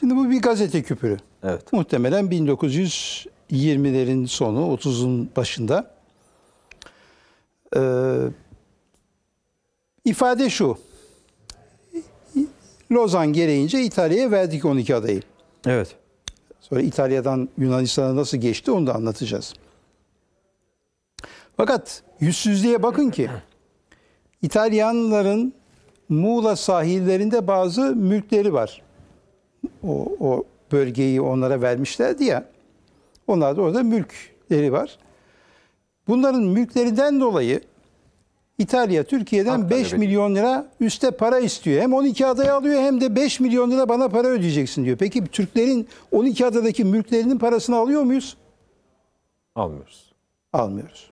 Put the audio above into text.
Şimdi bu bir gazete küpürü. Evet. Muhtemelen 1920'lerin sonu, 30'un başında. Ee, ifade şu. Lozan gereğince İtalya'ya verdik 12 adayı. Evet. Sonra İtalya'dan Yunanistan'a nasıl geçti onu da anlatacağız. Fakat yüzsüzlüğe bakın ki İtalyanların Muğla sahillerinde bazı mülkleri var o, o bölgeyi onlara vermişlerdi ya. Onlar da orada mülkleri var. Bunların mülklerinden dolayı İtalya Türkiye'den Hakikaten 5 evet. milyon lira üste para istiyor. Hem 12 adayı alıyor hem de 5 milyon lira bana para ödeyeceksin diyor. Peki Türklerin 12 adadaki mülklerinin parasını alıyor muyuz? Almıyoruz. Almıyoruz.